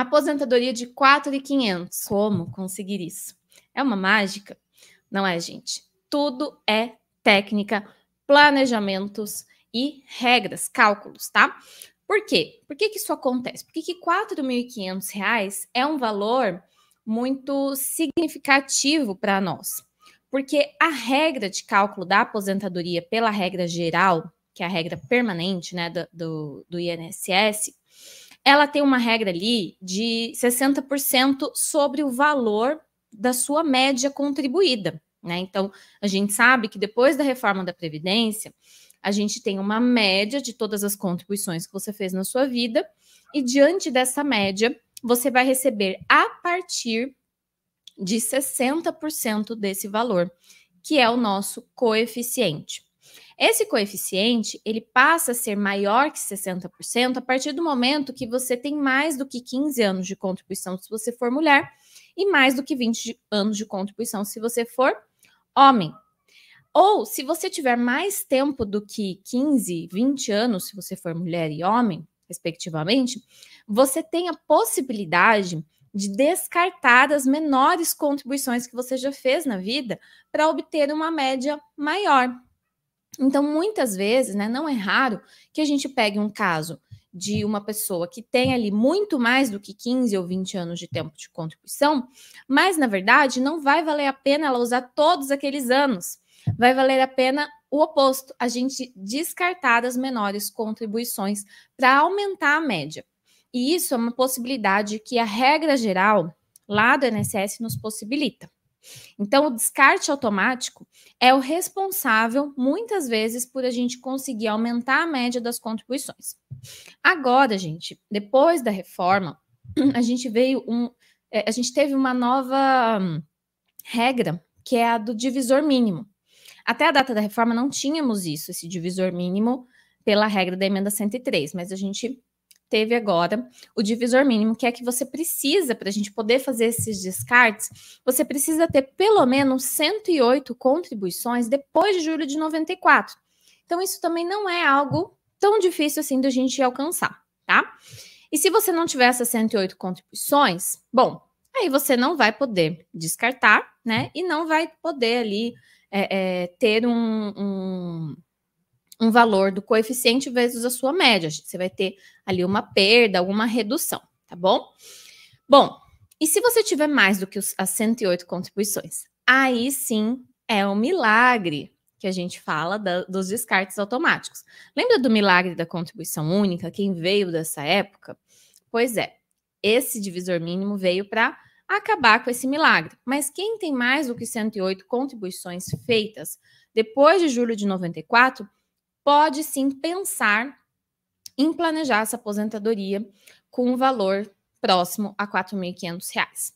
Aposentadoria de 4,500. Como conseguir isso? É uma mágica? Não é, gente. Tudo é técnica, planejamentos e regras, cálculos, tá? Por quê? Por que, que isso acontece? Por que, que R$ reais é um valor muito significativo para nós? Porque a regra de cálculo da aposentadoria pela regra geral, que é a regra permanente né, do, do INSS, ela tem uma regra ali de 60% sobre o valor da sua média contribuída. Né? Então, a gente sabe que depois da reforma da Previdência, a gente tem uma média de todas as contribuições que você fez na sua vida, e diante dessa média, você vai receber a partir de 60% desse valor, que é o nosso coeficiente. Esse coeficiente, ele passa a ser maior que 60% a partir do momento que você tem mais do que 15 anos de contribuição se você for mulher e mais do que 20 anos de contribuição se você for homem. Ou se você tiver mais tempo do que 15, 20 anos se você for mulher e homem, respectivamente, você tem a possibilidade de descartar as menores contribuições que você já fez na vida para obter uma média maior. Então, muitas vezes, né, não é raro que a gente pegue um caso de uma pessoa que tem ali muito mais do que 15 ou 20 anos de tempo de contribuição, mas na verdade não vai valer a pena ela usar todos aqueles anos. Vai valer a pena o oposto, a gente descartar as menores contribuições para aumentar a média. E isso é uma possibilidade que a regra geral lá do INSS nos possibilita. Então, o descarte automático é o responsável, muitas vezes, por a gente conseguir aumentar a média das contribuições. Agora, gente, depois da reforma, a gente veio um. É, a gente teve uma nova hum, regra, que é a do divisor mínimo. Até a data da reforma não tínhamos isso, esse divisor mínimo, pela regra da emenda 103, mas a gente teve agora o divisor mínimo, que é que você precisa, para a gente poder fazer esses descartes, você precisa ter pelo menos 108 contribuições depois de julho de 94. Então, isso também não é algo tão difícil assim da gente alcançar, tá? E se você não tiver essas 108 contribuições, bom, aí você não vai poder descartar, né? E não vai poder ali é, é, ter um, um um valor do coeficiente vezes a sua média. Você vai ter ali uma perda, alguma redução, tá bom? Bom, e se você tiver mais do que as 108 contribuições? Aí sim é um milagre que a gente fala da, dos descartes automáticos. Lembra do milagre da contribuição única? Quem veio dessa época? Pois é, esse divisor mínimo veio para acabar com esse milagre. Mas quem tem mais do que 108 contribuições feitas depois de julho de 94 pode sim pensar em planejar essa aposentadoria com um valor próximo a R$ 4.500.